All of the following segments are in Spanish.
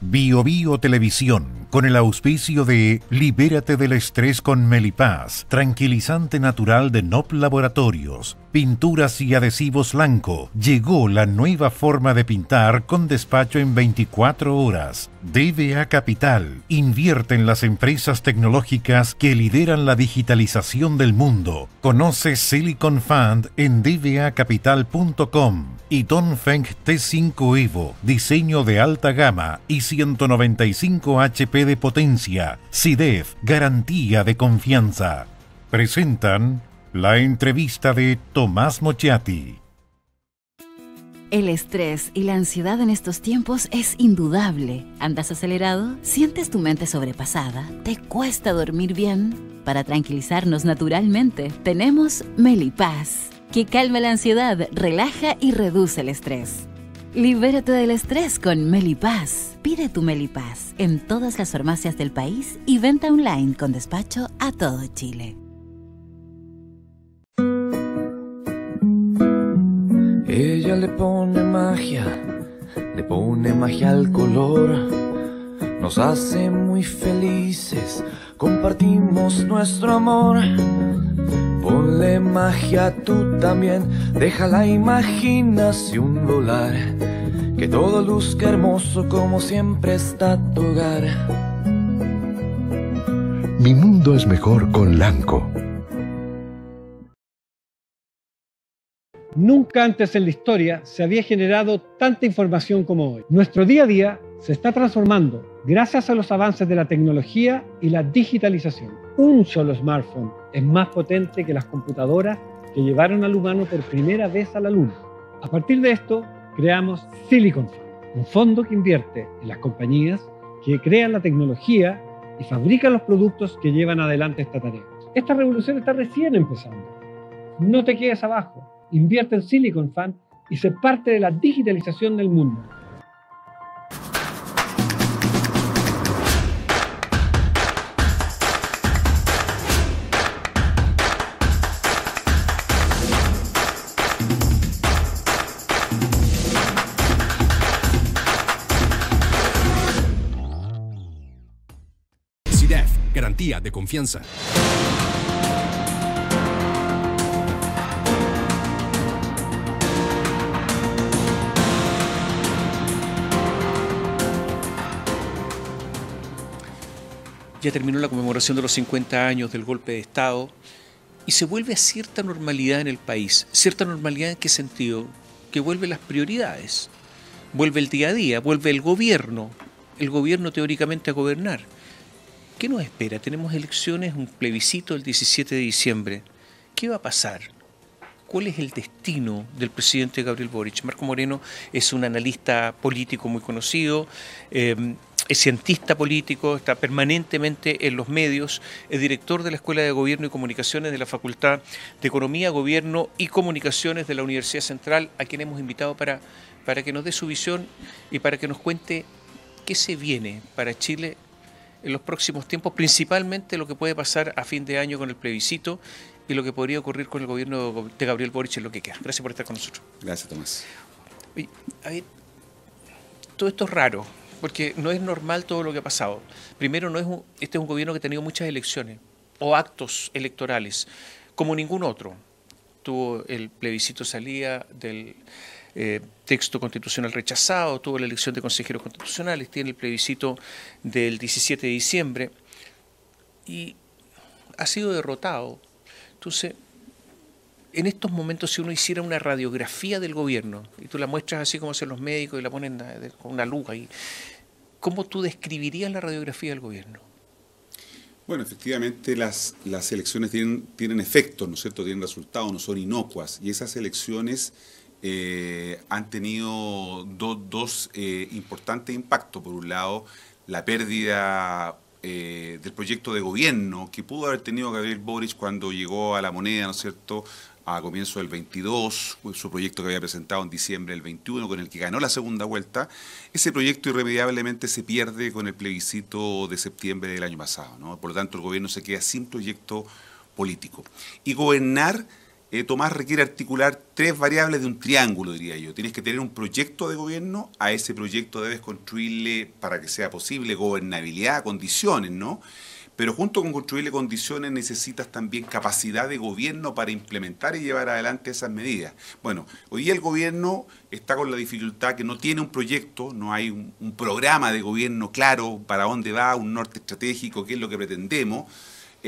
Bio, Bio Televisión con el auspicio de Libérate del estrés con Melipaz, tranquilizante natural de NOP Laboratorios, pinturas y adhesivos blanco. Llegó la nueva forma de pintar con despacho en 24 horas. DBA Capital invierte en las empresas tecnológicas que lideran la digitalización del mundo. Conoce Silicon Fund en dbacapital.com y Feng T5 Evo, diseño de alta gama y 195 HP de Potencia, CIDEF, Garantía de Confianza. Presentan la entrevista de Tomás Mochiati. El estrés y la ansiedad en estos tiempos es indudable. ¿Andas acelerado? ¿Sientes tu mente sobrepasada? ¿Te cuesta dormir bien? Para tranquilizarnos naturalmente, tenemos Melipaz, que calma la ansiedad, relaja y reduce el estrés. Libérate del estrés con Melipaz. Pide tu Melipaz en todas las farmacias del país y venta online con despacho a todo Chile. Ella le pone magia, le pone magia al color. Nos hace muy felices, compartimos nuestro amor. Ponle magia tú también, deja la imaginación volar, que todo luzca hermoso como siempre está tu hogar. Mi mundo es mejor con Lanco. Nunca antes en la historia se había generado tanta información como hoy. Nuestro día a día se está transformando gracias a los avances de la tecnología y la digitalización. Un solo smartphone es más potente que las computadoras que llevaron al humano por primera vez a la Luna. A partir de esto, creamos Silicon Fund, un fondo que invierte en las compañías que crean la tecnología y fabrican los productos que llevan adelante esta tarea. Esta revolución está recién empezando. No te quedes abajo, invierte en Silicon Fund y sé parte de la digitalización del mundo. de confianza. Ya terminó la conmemoración de los 50 años del golpe de Estado y se vuelve a cierta normalidad en el país. ¿Cierta normalidad en qué sentido? Que vuelve las prioridades, vuelve el día a día, vuelve el gobierno, el gobierno teóricamente a gobernar. ¿Qué nos espera? Tenemos elecciones, un plebiscito el 17 de diciembre. ¿Qué va a pasar? ¿Cuál es el destino del presidente Gabriel Boric? Marco Moreno es un analista político muy conocido, em, es cientista político, está permanentemente en los medios, es director de la Escuela de Gobierno y Comunicaciones de la Facultad de Economía, Gobierno y Comunicaciones de la Universidad Central, a quien hemos invitado para, para que nos dé su visión y para que nos cuente qué se viene para Chile en los próximos tiempos, principalmente lo que puede pasar a fin de año con el plebiscito y lo que podría ocurrir con el gobierno de Gabriel Boric en lo que queda. Gracias por estar con nosotros. Gracias, Tomás. a todo esto es raro, porque no es normal todo lo que ha pasado. Primero, no es este es un gobierno que ha tenido muchas elecciones o actos electorales, como ningún otro. Tuvo el plebiscito salía del eh, texto constitucional rechazado, tuvo la elección de consejeros constitucionales, tiene el plebiscito del 17 de diciembre y ha sido derrotado. Entonces, en estos momentos, si uno hiciera una radiografía del gobierno, y tú la muestras así como hacen los médicos y la ponen eh, con una luz ahí, ¿cómo tú describirías la radiografía del gobierno? Bueno, efectivamente las, las elecciones tienen, tienen efectos, ¿no es cierto? Tienen resultados, no son inocuas. Y esas elecciones eh, han tenido dos eh, importantes impactos. Por un lado, la pérdida eh, del proyecto de gobierno que pudo haber tenido Gabriel Boric cuando llegó a la moneda, ¿no es cierto?, a comienzo del 22, su proyecto que había presentado en diciembre del 21, con el que ganó la segunda vuelta, ese proyecto irremediablemente se pierde con el plebiscito de septiembre del año pasado. ¿no? Por lo tanto, el gobierno se queda sin proyecto político. Y gobernar eh, Tomás requiere articular tres variables de un triángulo, diría yo. Tienes que tener un proyecto de gobierno, a ese proyecto debes construirle, para que sea posible, gobernabilidad, condiciones, ¿no? Pero junto con construirle condiciones necesitas también capacidad de gobierno para implementar y llevar adelante esas medidas. Bueno, hoy día el gobierno está con la dificultad que no tiene un proyecto, no hay un programa de gobierno claro para dónde va, un norte estratégico, qué es lo que pretendemos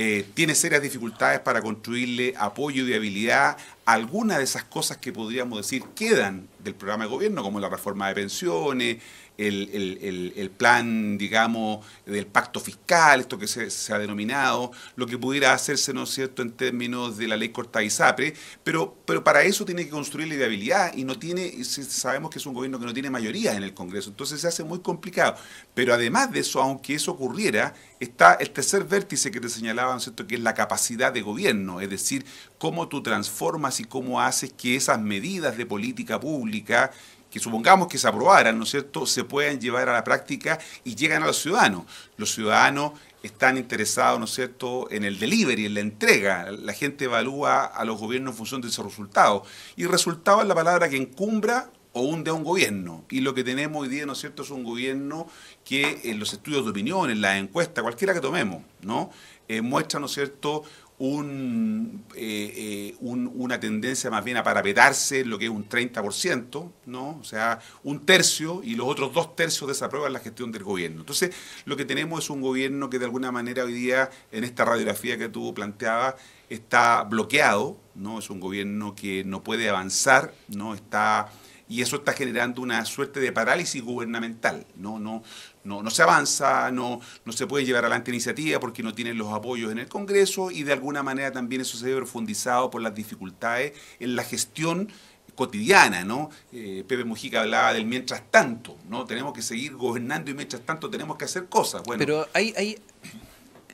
eh, tiene serias dificultades para construirle apoyo y habilidad algunas de esas cosas que podríamos decir quedan del programa de gobierno, como la reforma de pensiones, el, plan, digamos, del pacto fiscal, esto que se, ha denominado, lo que pudiera hacerse, ¿no es cierto?, en términos de la ley Corta y Sapre, pero, pero para eso tiene que construir la viabilidad y no tiene, sabemos que es un gobierno que no tiene mayoría en el Congreso, entonces se hace muy complicado. Pero además de eso, aunque eso ocurriera, está el tercer vértice que te señalaba, ¿no es cierto?, que es la capacidad de gobierno, es decir, cómo tú transformas y cómo haces que esas medidas de política pública que supongamos que se aprobaran, ¿no es cierto?, se pueden llevar a la práctica y llegan a los ciudadanos. Los ciudadanos están interesados, ¿no es cierto?, en el delivery, en la entrega. La gente evalúa a los gobiernos en función de esos resultados. Y resultado es la palabra que encumbra o hunde a un gobierno. Y lo que tenemos hoy día, ¿no es cierto?, es un gobierno que en los estudios de opinión, en las encuestas, cualquiera que tomemos, ¿no?, eh, muestra, ¿no es cierto?, eh, eh, un, una tendencia más bien a parapetarse, lo que es un 30%, ¿no? o sea, un tercio y los otros dos tercios desaprueban la gestión del gobierno. Entonces, lo que tenemos es un gobierno que de alguna manera hoy día, en esta radiografía que tú planteabas, está bloqueado, ¿no? es un gobierno que no puede avanzar, ¿no? está y eso está generando una suerte de parálisis gubernamental. No, no, no, se avanza, no, no se puede llevar adelante iniciativa porque no tienen los apoyos en el Congreso y de alguna manera también eso se ve profundizado por las dificultades en la gestión cotidiana, ¿no? Eh, Pepe Mujica hablaba del mientras tanto, ¿no? Tenemos que seguir gobernando y mientras tanto tenemos que hacer cosas. Bueno. Pero hay, hay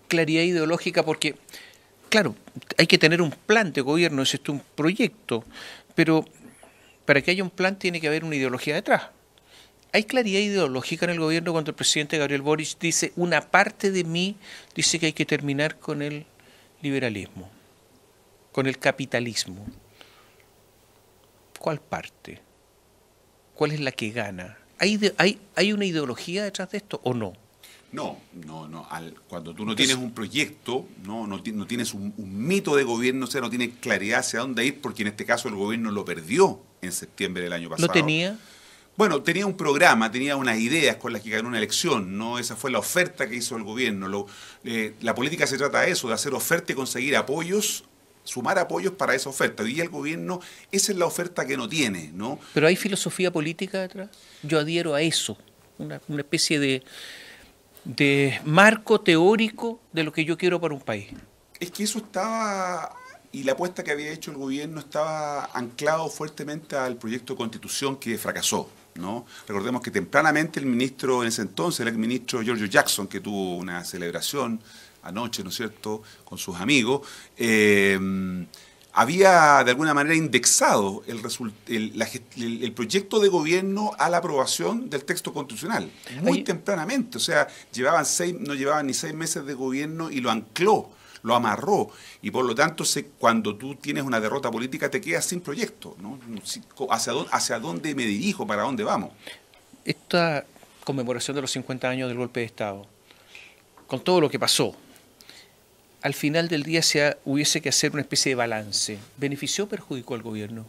claridad ideológica porque, claro, hay que tener un plan de gobierno, es esto un proyecto, pero para que haya un plan tiene que haber una ideología detrás. Hay claridad ideológica en el gobierno cuando el presidente Gabriel Boric dice, una parte de mí dice que hay que terminar con el liberalismo, con el capitalismo. ¿Cuál parte? ¿Cuál es la que gana? ¿Hay, hay una ideología detrás de esto o no? No, no, no. cuando tú no tienes un proyecto, no, no, tienes un, mito de gobierno, o sea, no tienes claridad hacia dónde ir, porque en este caso el gobierno lo perdió en septiembre del año pasado. ¿No tenía? Bueno, tenía un programa, tenía unas ideas con las que ganó una elección, ¿no? Esa fue la oferta que hizo el gobierno. Eh, la política se trata de eso, de hacer oferta y conseguir apoyos sumar apoyos para esa oferta. Y el gobierno, esa es la oferta que no tiene, ¿no? Pero hay filosofía política detrás. Yo adhiero a eso, una especie de, de marco teórico de lo que yo quiero para un país. Es que eso estaba, y la apuesta que había hecho el gobierno estaba anclado fuertemente al proyecto de constitución que fracasó. ¿no? Recordemos que tempranamente el ministro en ese entonces, el ex ministro Giorgio Jackson, que tuvo una celebración anoche, ¿no es cierto?, con sus amigos, eh, había de alguna manera indexado el, proyecto de gobierno a la aprobación del texto constitucional, muy tempranamente, o sea, llevaban seis, no llevaban ni seis meses de gobierno y lo ancló, lo amarró, y por lo tanto cuando tú tienes una derrota política te quedas sin proyecto, ¿no? ¿Hacia dónde, hacia dónde me dirijo? ¿Para dónde vamos? Esta conmemoración de los 50 años del golpe de Estado, con todo lo que pasó, al final del día se hubiese que hacer una especie de balance. ¿Benefició o perjudicó al gobierno?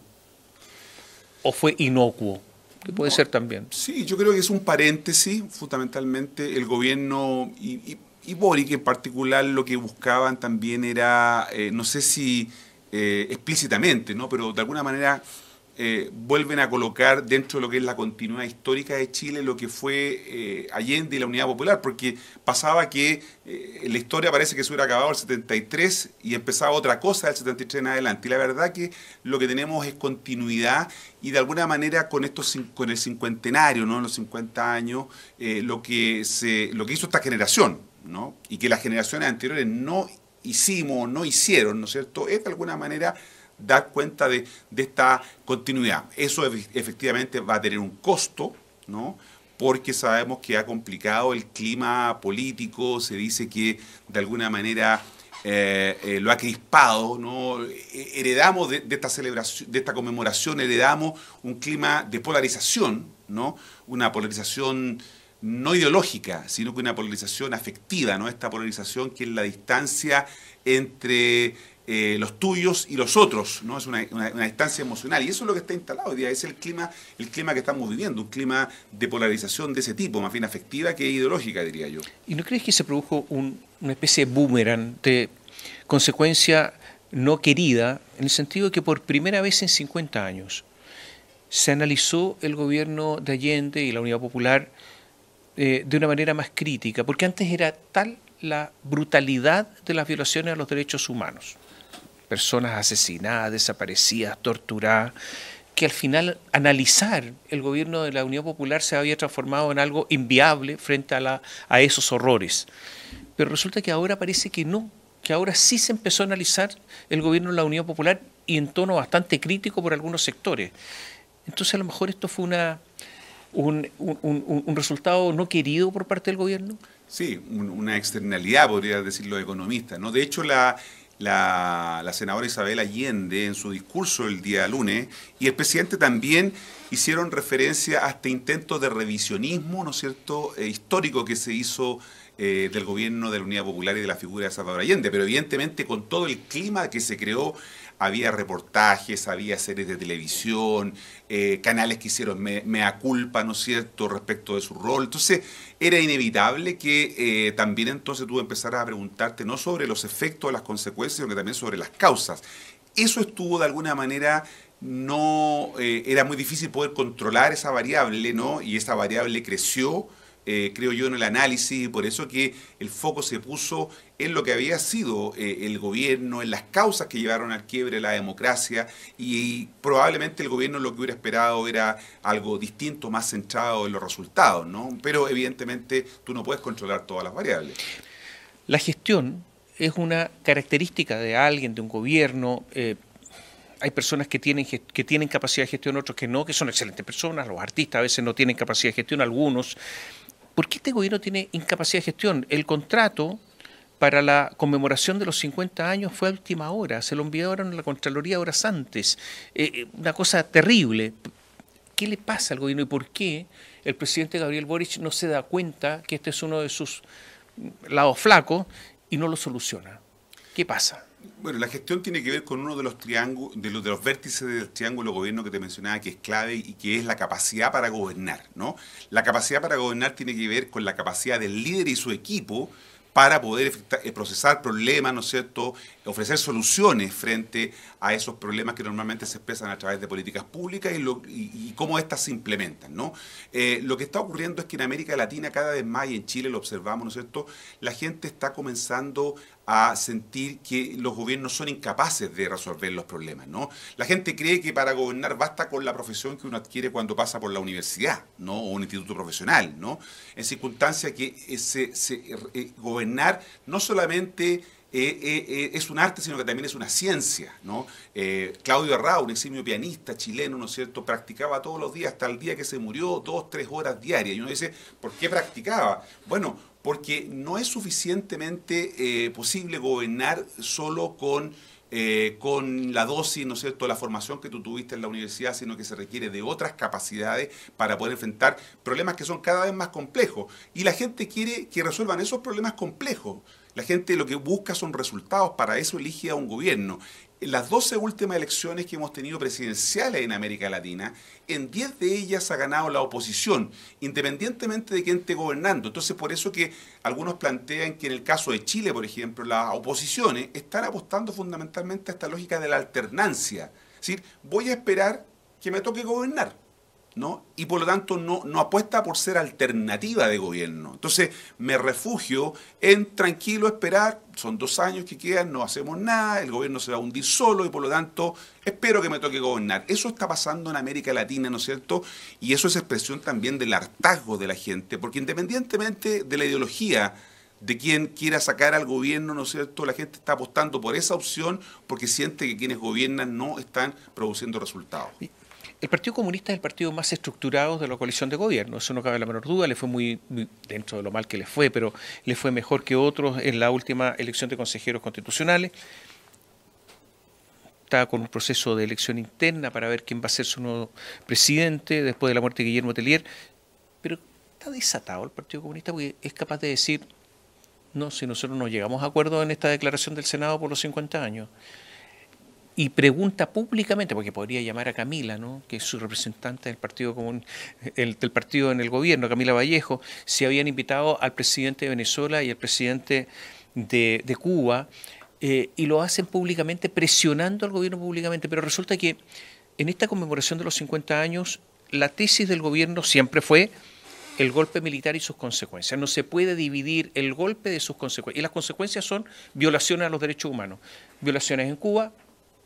¿O fue inocuo? Que puede ser también. Sí, yo creo que es un paréntesis, fundamentalmente el gobierno y, y, Boric en particular lo que buscaban también era, eh, no sé si eh, explícitamente, ¿no? pero de alguna manera eh, vuelven a colocar dentro de lo que es la continuidad histórica de Chile lo que fue eh, Allende y la Unidad Popular, porque pasaba que eh, la historia parece que se hubiera acabado el 73 y empezaba otra cosa del 73 en adelante. Y la verdad que lo que tenemos es continuidad y de alguna manera con estos con el cincuentenario, ¿no? los 50 años, lo, que se, lo que hizo esta generación, ¿no? y que las generaciones anteriores no hicimos, no hicieron, ¿no es cierto? Es de alguna manera dar cuenta de, esta continuidad. Eso efectivamente va a tener un costo, ¿no? porque sabemos que ha complicado el clima político, se dice que de alguna manera eh, eh, lo ha crispado, ¿no? Eh, heredamos de, esta celebración, de esta conmemoración, heredamos un clima de polarización, ¿no? una polarización no ideológica, sino que una polarización afectiva, ¿no? esta polarización que es la distancia entre eh, los tuyos y los otros, ¿no? Es una, distancia emocional. Y eso es lo que está instalado hoy día, es el clima, el clima que estamos viviendo, un clima de polarización de ese tipo, más bien afectiva que ideológica, diría yo. ¿Y no crees que se produjo una especie de boomerang de consecuencia no querida, en el sentido de que por primera vez en 50 años se analizó el gobierno de Allende y la Unidad Popular eh, de una manera más crítica, porque antes era tal la brutalidad de las violaciones a los derechos humanos personas asesinadas, desaparecidas, torturadas, que al final analizar el gobierno de la Unión Popular se había transformado en algo inviable frente a, esos horrores. Pero resulta que ahora parece que no, que ahora sí se empezó a analizar el gobierno de la Unión Popular y en tono bastante crítico por algunos sectores. Entonces a lo mejor esto fue una, un, resultado no querido por parte del gobierno. Sí, una externalidad, podría decirlo, economista. ¿no? De hecho, la la, senadora Isabel Allende en su discurso el día lunes y el presidente también hicieron referencia a este intento de revisionismo, ¿no cierto?, eh, histórico que se hizo eh, del gobierno de la Unidad Popular y de la figura de Salvador Allende, pero evidentemente con todo el clima que se creó había reportajes, había series de televisión, eh, canales que hicieron me, mea culpa, ¿no es cierto?, respecto de su rol. Entonces, era inevitable que eh, también entonces tú empezar a preguntarte no sobre los efectos, las consecuencias, sino también sobre las causas. Eso estuvo de alguna manera no eh, era muy difícil poder controlar esa variable, ¿no? Y esa variable creció eh, creo yo, en el análisis y por eso que el foco se puso en lo que había sido eh, el gobierno, en las causas que llevaron al quiebre la democracia y, probablemente el gobierno lo que hubiera esperado era algo distinto, más centrado en los resultados, ¿no? Pero evidentemente tú no puedes controlar todas las variables. La gestión es una característica de alguien, de un gobierno. Eh, hay personas que tienen, que tienen capacidad de gestión, otros que no, que son excelentes personas, los artistas a veces no tienen capacidad de gestión, algunos, ¿Por qué este gobierno tiene incapacidad de gestión? El contrato para la conmemoración de los 50 años fue a última hora, se lo enviaron a la Contraloría horas antes. Eh, eh, una cosa terrible. ¿Qué le pasa al gobierno y por qué el presidente Gabriel Boric no se da cuenta que este es uno de sus lados flacos y no lo soluciona? ¿Qué pasa? Bueno, la gestión tiene que ver con uno de los triángulos, de los, de vértices del triángulo gobierno que te mencionaba, que es clave y que es la capacidad para gobernar, ¿no? La capacidad para gobernar tiene que ver con la capacidad del líder y su equipo para poder eh, procesar problemas, ¿no es cierto?, ofrecer soluciones frente a esos problemas que normalmente se expresan a través de políticas públicas y, cómo éstas se implementan. ¿no? Eh, lo que está ocurriendo es que en América Latina cada vez más, y en Chile lo observamos, ¿no es cierto?, la gente está comenzando a sentir que los gobiernos son incapaces de resolver los problemas, ¿no? La gente cree que para gobernar basta con la profesión que uno adquiere cuando pasa por la universidad, ¿no? O un instituto profesional, ¿no? En circunstancia que ese, eh, eh, gobernar no solamente eh, eh, eh, es un arte, sino que también es una ciencia. ¿no? Claudio Arrau, un eximio pianista chileno, ¿no es cierto?, practicaba todos los días, hasta el día que se murió, dos, tres horas diarias. Y uno dice, ¿por qué practicaba? Bueno, porque no es suficientemente posible gobernar solo con, con la dosis, ¿no es cierto?, la formación que tú tuviste en la universidad, sino que se requiere de otras capacidades para poder enfrentar problemas que son cada vez más complejos. Y la gente quiere que resuelvan esos problemas complejos. La gente lo que busca son resultados, para eso elige a un gobierno. En las 12 últimas elecciones que hemos tenido presidenciales en América Latina, en 10 de ellas ha ganado la oposición, independientemente de quién esté gobernando. Entonces, por eso que algunos plantean que en el caso de Chile, por ejemplo, las oposiciones están apostando fundamentalmente a esta lógica de la alternancia. Es decir, voy a esperar que me toque gobernar y por lo tanto no, no apuesta por ser alternativa de gobierno. Entonces me refugio en tranquilo esperar, son dos años que quedan, no hacemos nada, el gobierno se va a hundir solo y por lo tanto espero que me toque gobernar. Eso está pasando en América Latina, ¿no es cierto? Y eso es expresión también del hartazgo de la gente, porque independientemente de la ideología, de quien quiera sacar al gobierno, ¿no es cierto? La gente está apostando por esa opción porque siente que quienes gobiernan no están produciendo resultados. El Partido Comunista es el partido más estructurado de la coalición de gobierno, eso no cabe la menor duda, le fue muy, dentro de lo mal que le fue, pero le fue mejor que otros en la última elección de consejeros constitucionales. Está con un proceso de elección interna para ver quién va a ser su nuevo presidente después de la muerte de Guillermo Tellier, pero está desatado el Partido Comunista porque es capaz de decir, no, si nosotros no llegamos a acuerdo en esta declaración del Senado por los 50 años, y pregunta públicamente, porque podría llamar a Camila, ¿no? que es su representante del Partido Comun del partido en el gobierno, Camila Vallejo, si habían invitado al presidente de Venezuela y al presidente de, Cuba, eh, y lo hacen públicamente, presionando al gobierno públicamente. Pero resulta que en esta conmemoración de los 50 años, la tesis del gobierno siempre fue el golpe militar y sus consecuencias. No se puede dividir el golpe de sus consecuencias. Y las consecuencias son violaciones a los derechos humanos. Violaciones en Cuba,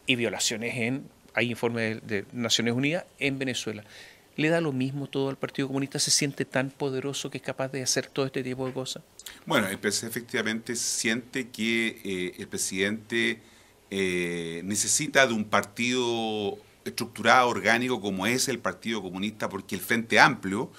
y violaciones en, hay informes de, Naciones Unidas, en Venezuela. ¿Le da lo mismo todo al Partido Comunista? ¿Se siente tan poderoso que es capaz de hacer todo este tipo de cosas? Bueno, el efectivamente siente que eh, el presidente eh, necesita de un partido estructurado, orgánico, como es el Partido Comunista, porque el Frente Amplio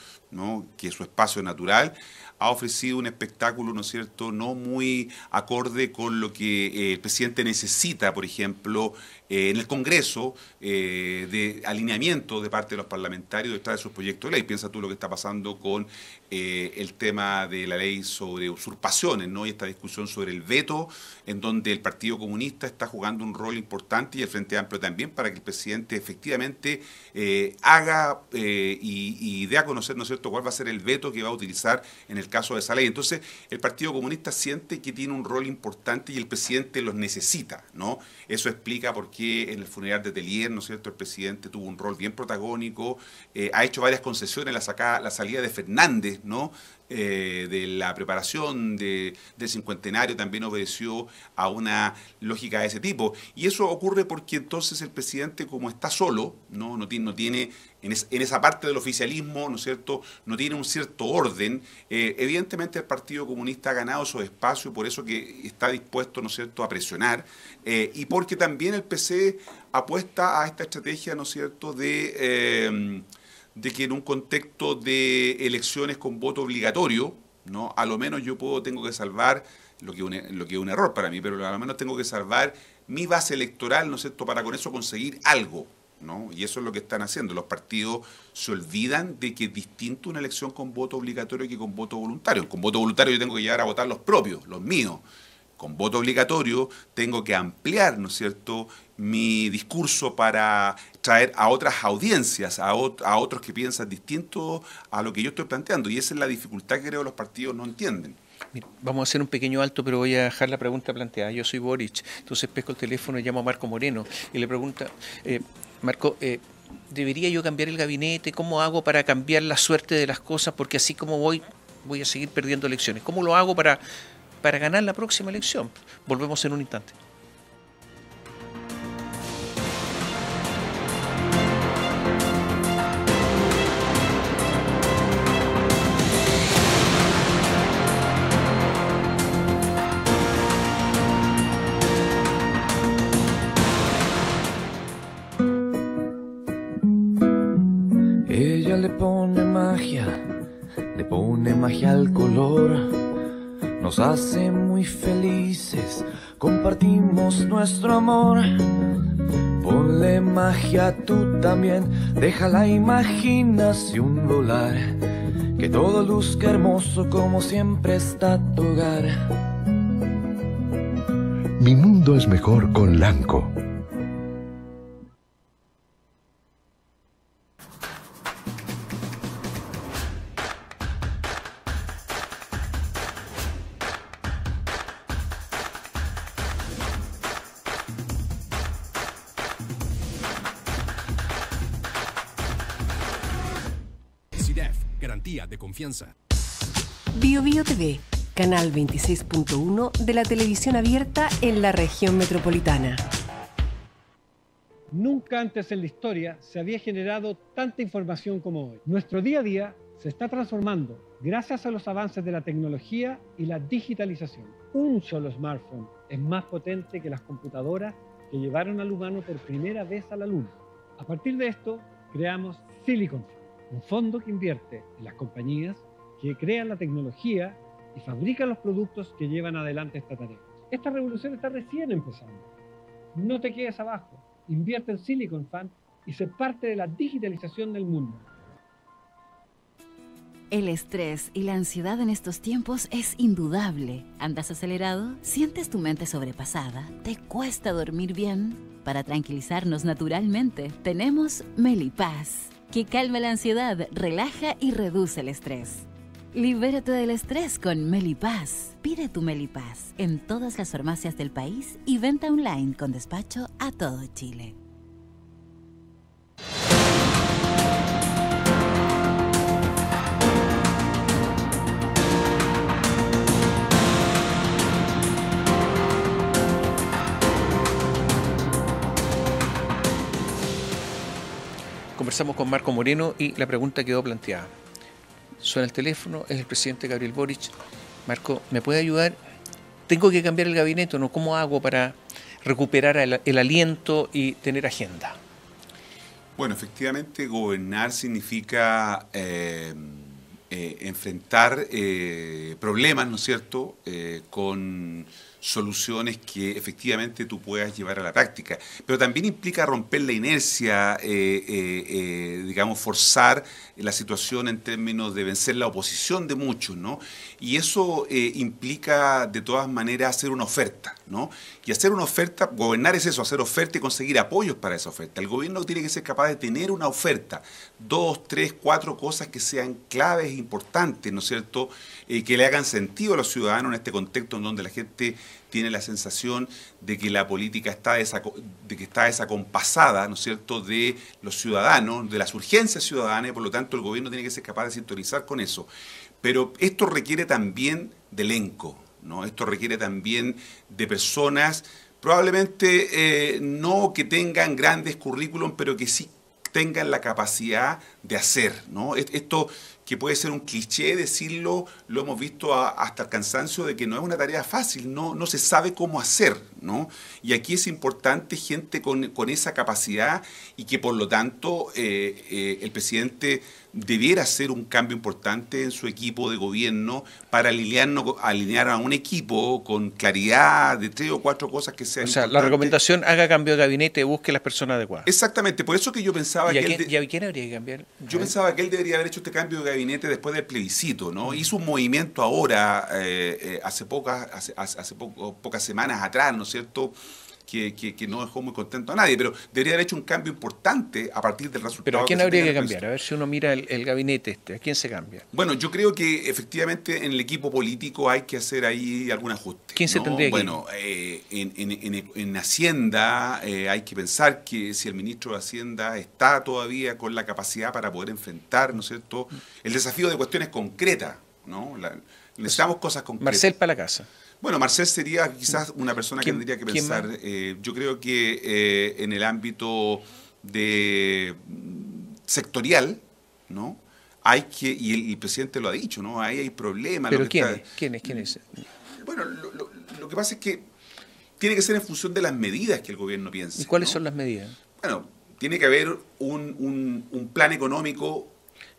que su espacio natural, ha ofrecido un espectáculo, ¿no es cierto?, no muy acorde con lo que eh, el presidente necesita, por ejemplo, eh, en el Congreso, eh, de alineamiento de parte de los parlamentarios detrás de sus proyectos de ley. Piensa tú lo que está pasando con el tema de la ley sobre usurpaciones, ¿no? Y esta discusión sobre el veto, en donde el Partido Comunista está jugando un rol importante y el Frente Amplio también, para que el presidente efectivamente haga y, y dé a conocer, ¿no es cierto?, cuál va a ser el veto que va a utilizar en el caso de esa ley. Entonces, el Partido Comunista siente que tiene un rol importante y el presidente los necesita, ¿no? Eso explica por qué en el funeral de Telier, ¿no es cierto?, el presidente tuvo un rol bien protagónico, eh, ha hecho varias concesiones, la, la salida de Fernández, ¿no? Eh, de la preparación del cincuentenario también obedeció a una lógica de ese tipo. Y eso ocurre porque entonces el presidente, como está solo, no, no tiene en, esa parte del oficialismo, ¿no es cierto?, no tiene un cierto orden. Eh, evidentemente el Partido Comunista ha ganado su espacio, por eso que está dispuesto, ¿no es cierto?, a presionar, eh, y porque también el PC apuesta a esta estrategia, ¿no es cierto?, em, de, que en un contexto de elecciones con voto obligatorio, ¿no?, a lo menos yo puedo, tengo que salvar, lo que, e, lo que es un error para mí, pero a lo menos tengo que salvar mi base electoral, ¿no es cierto?, para con eso conseguir algo. ¿no? Y eso es lo que están haciendo. Los partidos se olvidan de que es distinto una elección con voto obligatorio que con voto voluntario. Con voto voluntario yo tengo que llegar a votar los propios, los míos. Con voto obligatorio tengo que ampliar, ¿no es cierto?, mi discurso para traer a otras audiencias, a, otros que piensan distinto a lo que yo estoy planteando. Y esa es la dificultad que creo los partidos no entienden. vamos a hacer un pequeño alto, pero voy a dejar la pregunta planteada. Yo soy Boric, entonces pesco el teléfono y llamo a Marco Moreno y le pregunta, eh, Marco, eh, ¿debería yo cambiar el gabinete? ¿Cómo hago para cambiar la suerte de las cosas? Porque así como voy, voy a seguir perdiendo elecciones. ¿Cómo lo hago para, para ganar la próxima elección? Volvemos en un instante. le pone magia, le pone magia al color. Nos hace muy felices, compartimos nuestro amor. Ponle magia tú también, deja la imaginación volar. Que todo luzca hermoso como siempre está tu hogar. Mi mundo es mejor con Lanco confianza. TV, canal 26.1 de la televisión abierta en la región metropolitana. Nunca antes en la historia se había generado tanta información como hoy. Nuestro día a día se está transformando gracias a los avances de la tecnología y la digitalización. Un solo smartphone es más potente que las computadoras que llevaron al humano por primera vez a la Luna. A partir de esto, creamos Silicon un fondo que invierte en las compañías que crean la tecnología y fabrican los productos que llevan adelante esta tarea. Esta revolución está recién empezando. No te quedes abajo. Invierte en Silicon Fan y sé parte de la digitalización del mundo. El estrés y la ansiedad en estos tiempos es indudable. ¿Andas acelerado? ¿Sientes tu mente sobrepasada? ¿Te cuesta dormir bien? Para tranquilizarnos naturalmente, tenemos Melipaz que calma la ansiedad, relaja y reduce el estrés. Libérate del estrés con Melipaz. Pide tu Melipaz en todas las farmacias del país y venta online con despacho a todo Chile. Conversamos con Marco Moreno y la pregunta quedó planteada. Suena el teléfono, es el presidente Gabriel Boric. Marco, ¿me puede ayudar? Tengo que cambiar el gabinete, ¿no? ¿Cómo hago para recuperar el, aliento y tener agenda? Bueno, efectivamente, gobernar significa eh, eh, enfrentar eh, problemas, ¿no es cierto?, con soluciones que efectivamente tú puedas llevar a la práctica. Pero también implica romper la inercia, eh, eh, eh, digamos, forzar la situación en términos de vencer la oposición de muchos, ¿no? Y eso implica de todas maneras hacer una oferta, ¿no? Y hacer una oferta, gobernar es eso, hacer oferta y conseguir apoyos para esa oferta. El gobierno tiene que ser capaz de tener una oferta, dos, tres, cuatro cosas que sean claves, e importantes, ¿no es cierto?, que le hagan sentido a los ciudadanos en este contexto en donde la gente tiene la sensación de que la política está, de que está desacompasada, ¿no es cierto?, de los ciudadanos, de las urgencias ciudadanas, y por lo tanto el gobierno tiene que ser capaz de sintonizar con eso. Pero esto requiere también de elenco, ¿no? Esto requiere también de personas, probablemente eh, no que tengan grandes currículum, pero que sí tengan la capacidad de hacer, ¿no? Esto que puede ser un cliché decirlo, lo hemos visto hasta el cansancio de que no es una tarea fácil, no, no se sabe cómo hacer, ¿no? Y aquí es importante gente con, esa capacidad y que por lo tanto eh, eh, el presidente debiera hacer un cambio importante en su equipo de gobierno para alinear a un equipo con claridad de tres o cuatro cosas que sean. O sea, la recomendación haga cambio de gabinete, busque las personas adecuadas. Exactamente, por eso que yo pensaba que. él ¿Y quién habría que cambiar? Yo pensaba que él debería haber hecho este cambio de gabinete después del plebiscito, ¿no? Mm. Hizo un movimiento ahora, eh, eh, hace pocas, hace, hace pocas semanas atrás, ¿no es cierto? que, no dejó muy contento a nadie, pero debería haber hecho un cambio importante a partir del resultado. Pero ¿a quién habría que cambiar? A ver si uno mira el, gabinete este, ¿a quién se cambia? Bueno, yo creo que efectivamente en el equipo político hay que hacer ahí algún ajuste. ¿Quién se tendría que Bueno, eh, en, en, en, Hacienda eh, hay que pensar que si el ministro de Hacienda está todavía con la capacidad para poder enfrentar, ¿no es cierto?, el desafío de cuestiones concretas, ¿no? necesitamos cosas concretas. Marcel para bueno, Marcel sería quizás una persona que tendría que pensar, eh, yo creo que eh, en el ámbito de mm, sectorial, ¿no? Hay que, y el, presidente lo ha dicho, ¿no? Ahí hay problemas. ¿Pero quién, es? quién Bueno, lo, que pasa es que tiene que ser en función de las medidas que el gobierno piensa. ¿Y cuáles son las medidas? Bueno, tiene que haber un, un plan económico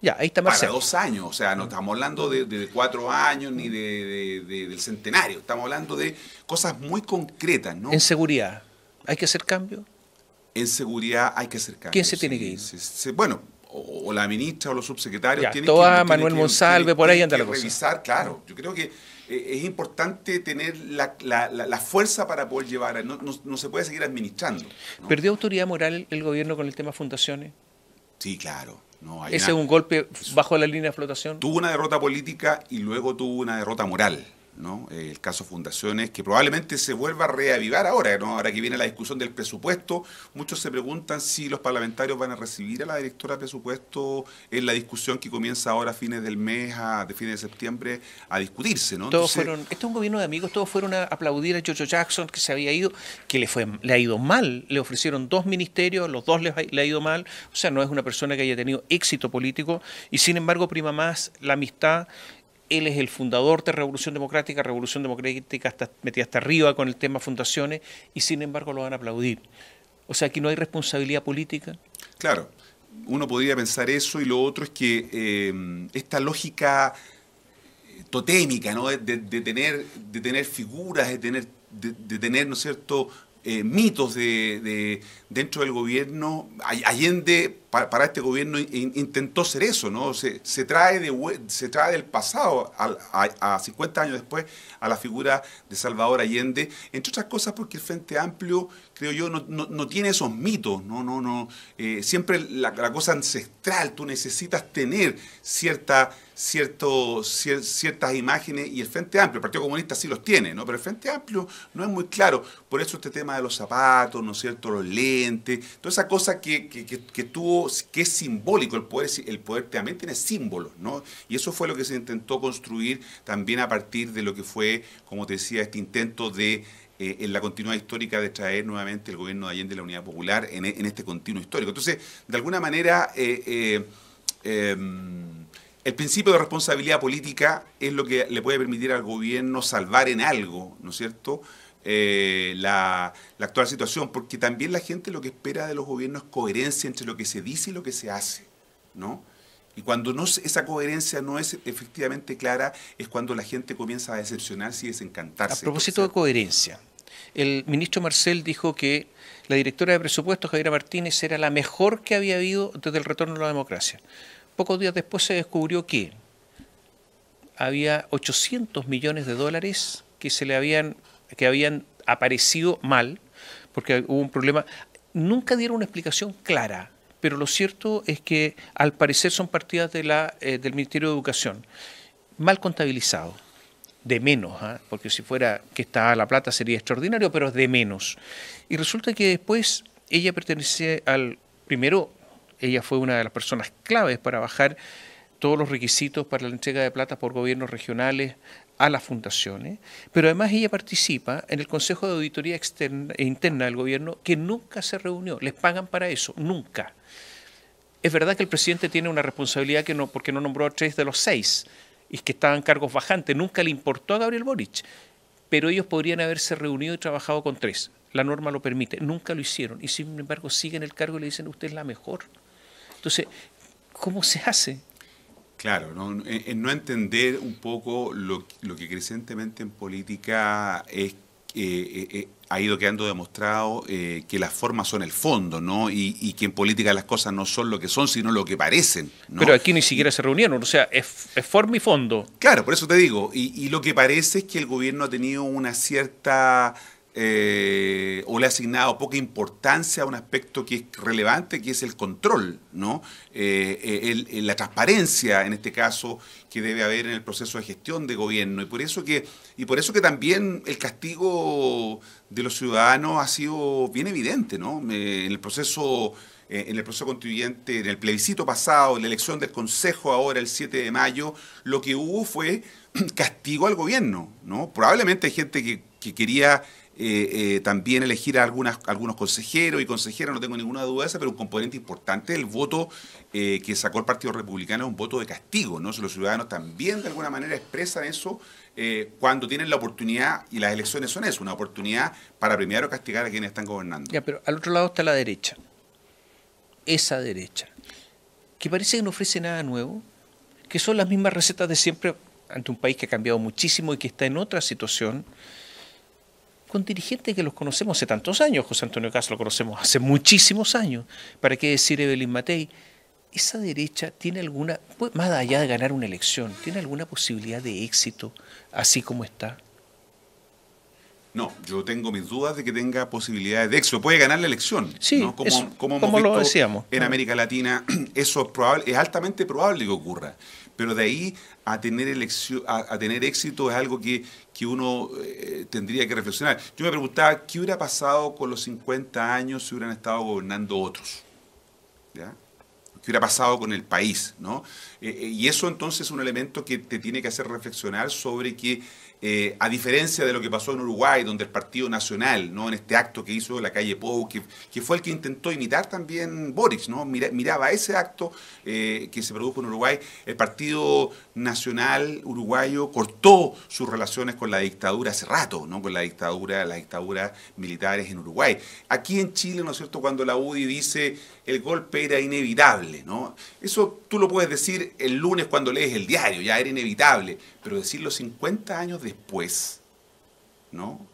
ya, Para dos años, o sea, no estamos hablando de, cuatro años ni del centenario, estamos hablando de cosas muy concretas, En seguridad, ¿hay que hacer cambio? En seguridad hay que hacer cambios. ¿Quién se tiene que ir? bueno, o, la ministra o los subsecretarios ya, tienen Manuel Monsalve, por ahí anda la cosa. claro. Yo creo que eh, es importante tener la, fuerza para poder llevar, no, se puede seguir administrando. ¿Perdió autoridad moral el gobierno con el tema fundaciones? Sí, claro. Ese es un golpe bajo la línea de flotación. Tuvo una derrota política y luego tuvo una derrota moral el caso Fundaciones, que probablemente se vuelva a reavivar ahora, ¿no? ahora que viene la discusión del presupuesto, muchos se preguntan si los parlamentarios van a recibir a la directora de presupuesto en la discusión que comienza ahora a fines del mes, a, fines de septiembre, a discutirse. ¿no? Todos fueron, este es un gobierno de amigos, todos fueron a aplaudir a Jojo Jackson, que se había ido, que le, fue, le ha ido mal, le ofrecieron dos ministerios, los dos le ha ido mal, o sea, no es una persona que haya tenido éxito político, y sin embargo prima más la amistad él es el fundador de Revolución Democrática. Revolución Democrática está metida hasta arriba con el tema fundaciones y sin embargo lo van a aplaudir. O sea, aquí no hay responsabilidad política. Claro, uno podría pensar eso y lo otro es que eh, esta lógica eh, totémica, ¿no? De, tener, de tener figuras, de tener, de, tener ¿no es cierto?, eh, mitos dentro del gobierno. Allende para, este gobierno intentó ser eso, ¿no? Se, trae, se trae del pasado a, 50 años después a la figura de Salvador Allende, entre otras cosas porque el Frente Amplio, creo yo, no, tiene esos mitos, no, no, no. Eh, siempre la, cosa ancestral, tú necesitas tener cierta, cierto, ciertas imágenes y el Frente Amplio, el Partido Comunista sí los tiene, ¿no? Pero el Frente Amplio no es muy claro. Por eso este tema de los zapatos, ¿no es cierto? Los lentes, toda esa cosa que, que tuvo que es simbólico, el poder, el poder también tiene símbolos, ¿no? Y eso fue lo que se intentó construir también a partir de lo que fue, como te decía, este intento de eh, en la continuidad histórica de traer nuevamente el gobierno de Allende y la Unidad Popular en, este continuo histórico. Entonces, de alguna manera, eh, eh, em, el principio de responsabilidad política es lo que le puede permitir al gobierno salvar en algo, ¿no es cierto?, eh, la, actual situación, porque también la gente lo que espera de los gobiernos es coherencia entre lo que se dice y lo que se hace, ¿no? Y cuando no, esa coherencia no es efectivamente clara, es cuando la gente comienza a decepcionarse y desencantarse. A propósito de coherencia, el ministro Marcel dijo que la directora de presupuestos, Javiera Martínez, era la mejor que había habido desde el retorno a la democracia. Pocos días después se descubrió que había 800 millones de dólares que se le habían que habían aparecido mal, porque hubo un problema, nunca dieron una explicación clara, pero lo cierto es que al parecer son partidas de la, eh, del Ministerio de Educación, mal contabilizado, de menos, ¿ah? porque si fuera que estaba la plata sería extraordinario, pero de menos. Y resulta que después ella pertenece al, primero, ella fue una de las personas claves para bajar todos los requisitos para la entrega de plata por gobiernos regionales a las fundaciones, pero además ella participa en el Consejo de Auditoría Externa e Interna del Gobierno que nunca se reunió, les pagan para eso, nunca. Es verdad que el presidente tiene una responsabilidad que no, porque no nombró a tres de los seis y que estaban cargos bajantes, nunca le importó a Gabriel Boric, pero ellos podrían haberse reunido y trabajado con tres, la norma lo permite, nunca lo hicieron y sin embargo siguen el cargo y le dicen usted es la mejor. Entonces, ¿cómo se hace? Claro, ¿no? En, eh, eh, no entender un poco lo, lo, que crecientemente en política es, eh, ha ido quedando demostrado que las formas son el fondo, ¿no? Y, y, que en política las cosas no son lo que son, sino lo que parecen. Pero aquí ni siquiera se reunieron, o sea, es, es forma y fondo. Claro, por eso te digo. Y, y lo que parece es que el gobierno ha tenido una cierta eh, o le ha asignado poca importancia a un aspecto que es relevante, que es el control, ¿no? Eh, eh, la transparencia, en este caso, que debe haber en el proceso de gestión de gobierno. Y por eso que, y por eso que también el castigo de los ciudadanos ha sido bien evidente, ¿no? en el proceso en el proceso constituyente, en el plebiscito pasado, en la elección del Consejo ahora, el 7 de mayo, lo que hubo fue castigo al gobierno, ¿no? Probablemente hay gente que quería eh, eh, también elegir a algunas, algunos consejeros y consejeras, no tengo ninguna duda de esa, pero un componente importante del voto eh, que sacó el Partido Republicano es un voto de castigo, ¿no? Los ciudadanos también de alguna manera expresan eso cuando tienen la oportunidad, y las elecciones son eso, una oportunidad para premiar o castigar a quienes están gobernando. Ya, pero al otro lado está la derecha, esa derecha, que parece que no ofrece nada nuevo, que son las mismas recetas de siempre ante un país que ha cambiado muchísimo y que está en otra situación con dirigentes que los conocemos hace tantos años, José Antonio Castro lo conocemos hace muchísimos años, ¿para qué decir Evelyn Matei? ¿Esa derecha tiene alguna, pues, más allá de ganar una elección, tiene alguna posibilidad de éxito así como está? No, yo tengo mis dudas de que tenga posibilidades de éxito. Puede ganar la elección. Sí, ¿no? como, visto lo decíamos. En América Latina, eso es, probable, es altamente probable que ocurra. Pero de ahí a tener, elección, a tener éxito es algo que, que uno eh, tendría que reflexionar. Yo me preguntaba, ¿qué hubiera pasado con los 50 años si hubieran estado gobernando otros? ¿Qué hubiera pasado con el país? ¿no? Eh, eh, y eso entonces es un elemento que te tiene que hacer reflexionar sobre que eh, a diferencia de lo que pasó en Uruguay, donde el Partido Nacional, ¿no? en este acto que hizo la calle Pou, que, fue el que intentó imitar también Boris, ¿no? miraba ese acto eh, que se produjo en Uruguay, el Partido Nacional Uruguayo cortó sus relaciones con la dictadura hace rato, ¿no? con la dictadura, las dictaduras militares en Uruguay. Aquí en Chile, ¿no es cierto?, cuando la UDI dice el golpe era inevitable, ¿no? Eso tú lo puedes decir el lunes cuando lees el diario, ya era inevitable, pero decirlo 50 años después, ¿no?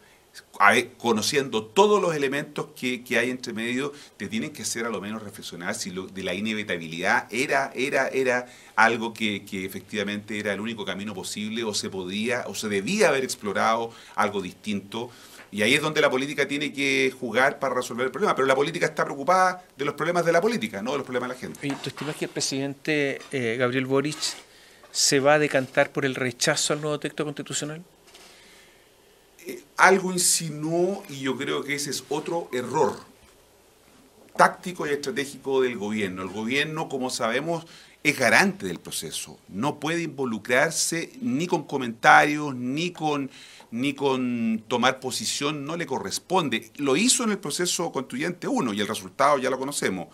conociendo todos los elementos que, hay entre medio, te tienen que hacer a lo menos reflexionar si lo, de la inevitabilidad era, era, era algo que, que, efectivamente era el único camino posible o se podía o se debía haber explorado algo distinto. Y ahí es donde la política tiene que jugar para resolver el problema. Pero la política está preocupada de los problemas de la política, no de los problemas de la gente. tú estimas que el presidente eh, Gabriel Boric se va a decantar por el rechazo al nuevo texto constitucional? Eh, algo insinuó y yo creo que ese es otro error táctico y estratégico del gobierno. El gobierno, como sabemos, es garante del proceso, no puede involucrarse ni con comentarios, ni con, ni con tomar posición, no le corresponde. Lo hizo en el proceso constituyente 1 y el resultado ya lo conocemos.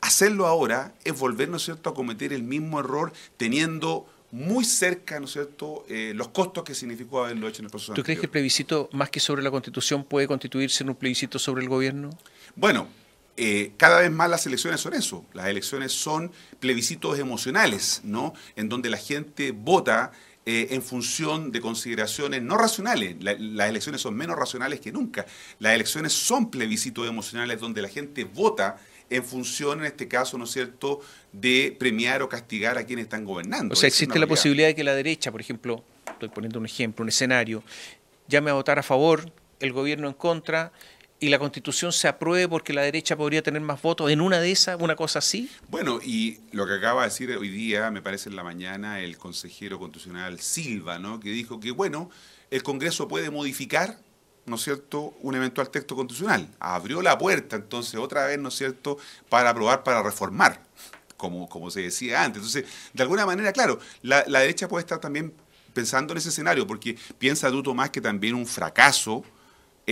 Hacerlo ahora es volver, cierto?, a cometer el mismo error teniendo muy cerca, ¿no cierto?, eh, los costos que significó haberlo hecho en el proceso. ¿Tú crees que el plebiscito, más que sobre la Constitución, puede constituirse en un plebiscito sobre el gobierno? Bueno, eh, cada vez más las elecciones son eso. Las elecciones son plebiscitos emocionales, ¿no? En donde la gente vota eh, en función de consideraciones no racionales. las elecciones son menos racionales que nunca. Las elecciones son plebiscitos emocionales donde la gente vota en función, en este caso, ¿no es cierto?, de premiar o castigar a quienes están gobernando. O sea, existe la posibilidad de que la derecha, por ejemplo, estoy poniendo un ejemplo, un escenario, llame a votar a favor, el gobierno en contra, y la constitución se apruebe porque la derecha podría tener más votos en una de esas, una cosa así? Bueno, y lo que acaba de decir hoy día, me parece en la mañana, el consejero constitucional Silva, ¿no? que dijo que, bueno, el Congreso puede modificar, ¿no es cierto?, un eventual texto constitucional. Abrió la puerta, entonces, otra vez, ¿no es cierto?, para aprobar, para reformar. Como, como se decía antes. Entonces, de alguna manera, claro, la, la derecha puede estar también pensando en ese escenario, porque piensa tú, más que también un fracaso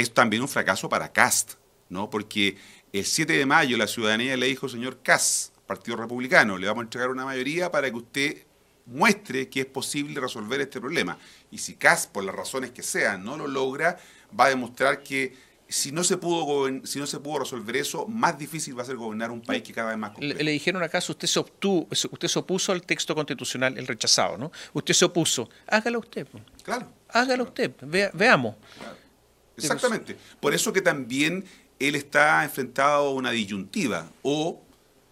es también un fracaso para Cast, ¿no? Porque el 7 de mayo la ciudadanía le dijo, señor Cast, Partido Republicano, le vamos a entregar una mayoría para que usted muestre que es posible resolver este problema. Y si CAST, por las razones que sean, no lo logra, va a demostrar que si no se pudo si no se pudo resolver eso, más difícil va a ser gobernar un país que cada vez más Le, dijeron acaso, usted se obtuvo, usted se opuso al texto constitucional, el rechazado, ¿no? Usted se opuso. Hágalo usted. Claro. Hágalo usted. veamos. Pues. Exactamente. Por eso que también él está enfrentado a una disyuntiva o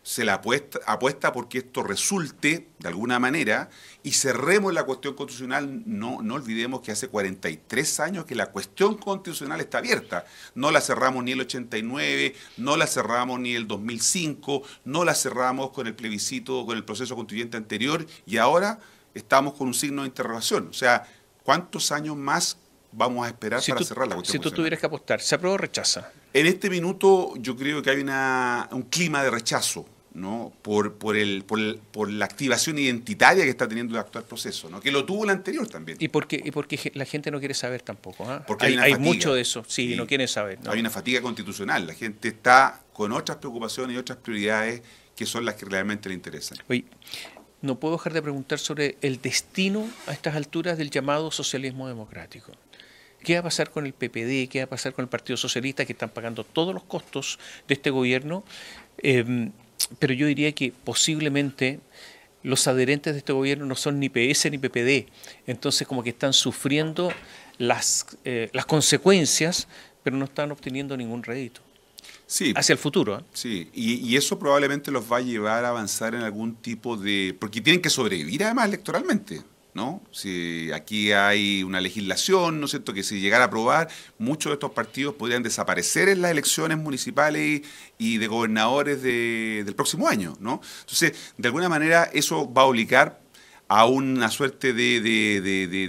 se la apuesta, porque esto resulte de alguna manera y cerremos la cuestión constitucional. No, no olvidemos que hace 43 años que la cuestión constitucional está abierta. No la cerramos ni el 89, no la cerramos ni el 2005, no la cerramos con el plebiscito, con el proceso constituyente anterior y ahora estamos con un signo de interrogación. O sea, ¿cuántos años más vamos a esperar para cerrar la cuestión. Si tú tuvieras que apostar, ¿se aprueba o rechaza? En este minuto yo creo que hay un clima de rechazo. ¿no? Por, por, el, por, la activación identitaria que está teniendo el actual proceso, ¿no? que lo tuvo el anterior también. Y porque, y porque la gente no quiere saber tampoco. ¿ah? hay, mucho de eso, sí, no quieren saber. Hay una fatiga constitucional, la gente está con otras preocupaciones y otras prioridades que son las que realmente le interesan. Oye, no puedo dejar de preguntar sobre el destino a estas alturas del llamado socialismo democrático. ¿Qué va a pasar con el PPD? ¿Qué va a pasar con el Partido Socialista que están pagando todos los costos de este gobierno? Em, pero yo diría que posiblemente los adherentes de este gobierno no son ni PS ni PPD. Entonces como que están sufriendo las, eh, las consecuencias, pero no están obteniendo ningún rédito. Sí, hacia el futuro. ¿eh? Sí, y, eso probablemente los va a llevar a avanzar en algún tipo de... Porque tienen que sobrevivir además electoralmente. ¿no? Si aquí hay una legislación, ¿no es cierto?, que si llegara a aprobar, muchos de estos partidos podrían desaparecer en las elecciones municipales y, de gobernadores del próximo año, ¿no? Entonces, de alguna manera, eso va a obligar a una suerte de,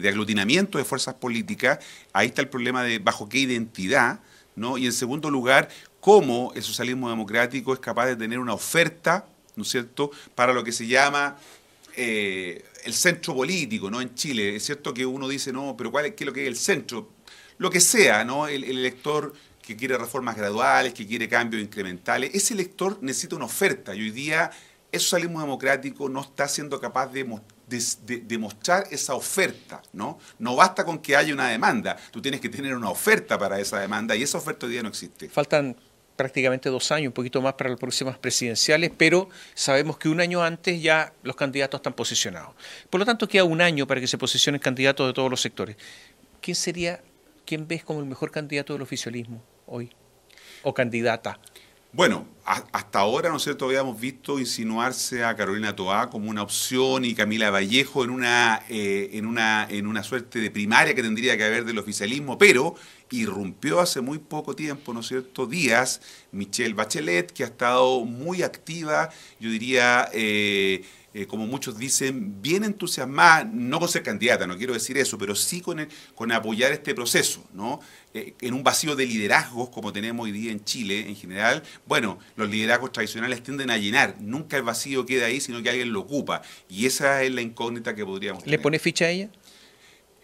de aglutinamiento de fuerzas políticas. Ahí está el problema de bajo qué identidad, ¿no? Y en segundo lugar, cómo el socialismo democrático es capaz de tener una oferta, ¿no es cierto?, para lo que se llama eh, el centro político ¿no? en Chile. Es cierto que uno dice, no, pero ¿cuál es, ¿qué es lo que es el centro? Lo que sea, ¿no? El, elector que quiere reformas graduales, que quiere cambios incrementales, ese elector necesita una oferta y hoy día el socialismo democrático no está siendo capaz de mostrar demostrar esa oferta, ¿no? No basta con que haya una demanda, tú tienes que tener una oferta para esa demanda y esa oferta hoy día no existe. Faltan prácticamente dos años, un poquito más para las próximas presidenciales, pero sabemos que un año antes ya los candidatos están posicionados. Por lo tanto, queda un año para que se posicionen candidatos de todos los sectores. ¿Quién sería, quién ves como el mejor candidato del oficialismo hoy? ¿O candidata? Bueno, hasta ahora, ¿no es cierto?, habíamos visto insinuarse a Carolina Toá como una opción y Camila Vallejo en una, eh, en, una, en una suerte de primaria que tendría que haber del oficialismo, pero irrumpió hace muy poco tiempo, ¿no es cierto?, días, Michelle Bachelet, que ha estado muy activa, yo diría, eh, eh, como muchos dicen, bien entusiasmada, no con ser candidata, no quiero decir eso, pero sí con, con apoyar este proceso, ¿no? Eh, en un vacío de liderazgos como tenemos hoy día en Chile en general, bueno, los liderazgos tradicionales tienden a llenar, nunca el vacío queda ahí, sino que alguien lo ocupa, y esa es la incógnita que podríamos tener. ¿Le pone ficha a ella?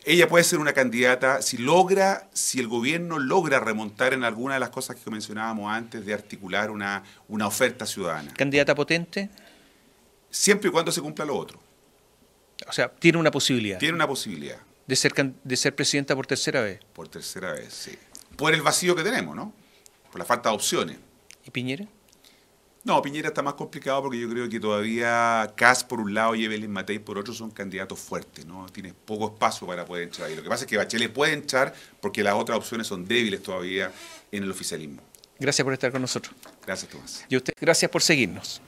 Ella puede ser una candidata si logra, si el gobierno logra remontar en alguna de las cosas que mencionábamos antes de articular una, una oferta ciudadana. ¿Candidata potente? Siempre y cuando se cumpla lo otro. O sea, tiene una posibilidad. Tiene una posibilidad. De ser, de ser presidenta por tercera vez. Por tercera vez, sí. Por el vacío que tenemos, ¿no? Por la falta de opciones. ¿Y Piñera? No, Piñera está más complicado porque yo creo que todavía Cas por un lado y Evelyn Matei por otro son candidatos fuertes, ¿no? Tienes poco espacio para poder entrar. ahí. lo que pasa es que Bachelet puede entrar porque las otras opciones son débiles todavía en el oficialismo. Gracias por estar con nosotros. Gracias, Tomás. Y usted, gracias por seguirnos.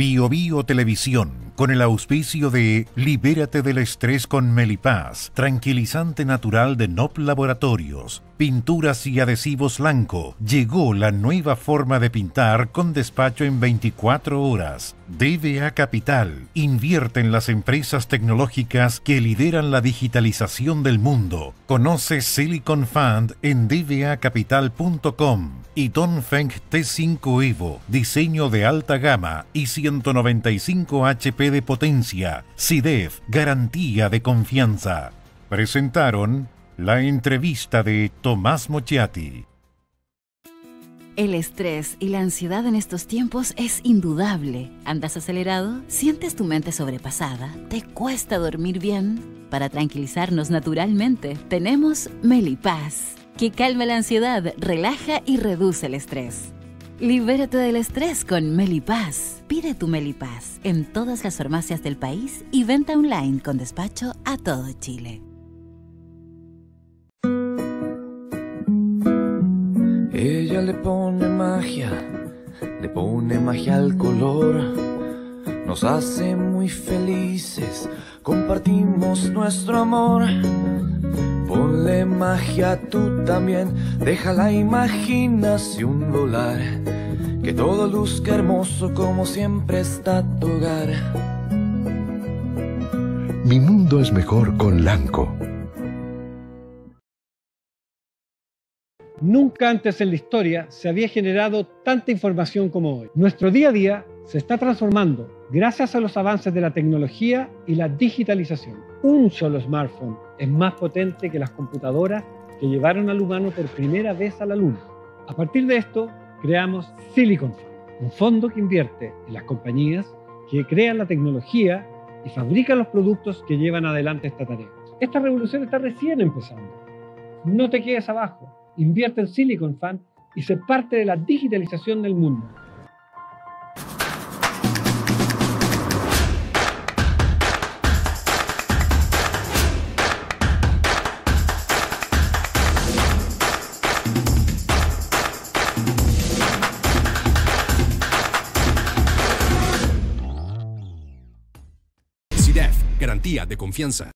Bio, Bio Televisión, con el auspicio de Libérate del estrés con Melipaz, tranquilizante natural de NOP Laboratorios, pinturas y adhesivos blanco. Llegó la nueva forma de pintar con despacho en 24 horas. DBA Capital invierte en las empresas tecnológicas que lideran la digitalización del mundo. Conoce Silicon Fund en dbacapital.com y Donfeng T5 Evo, diseño de alta gama y 195 HP de potencia. CIDEF, garantía de confianza. Presentaron la entrevista de Tomás Mochiati. El estrés y la ansiedad en estos tiempos es indudable. ¿Andas acelerado? ¿Sientes tu mente sobrepasada? ¿Te cuesta dormir bien? Para tranquilizarnos naturalmente, tenemos Melipaz, que calma la ansiedad, relaja y reduce el estrés. Libérate del estrés con Melipaz. Pide tu Melipaz en todas las farmacias del país y venta online con despacho a todo Chile. Ella le pone magia, le pone magia al color. Nos hace muy felices, compartimos nuestro amor. Ponle magia tú también, deja la imaginación volar. Que todo luzca hermoso como siempre está tu hogar. Mi mundo es mejor con Lanco Nunca antes en la historia se había generado tanta información como hoy. Nuestro día a día se está transformando gracias a los avances de la tecnología y la digitalización. Un solo smartphone es más potente que las computadoras que llevaron al humano por primera vez a la Luna. A partir de esto, creamos Silicon Fund, un fondo que invierte en las compañías que crean la tecnología y fabrican los productos que llevan adelante esta tarea. Esta revolución está recién empezando. No te quedes abajo invierte en Silicon Fan y se parte de la digitalización del mundo. garantía de confianza.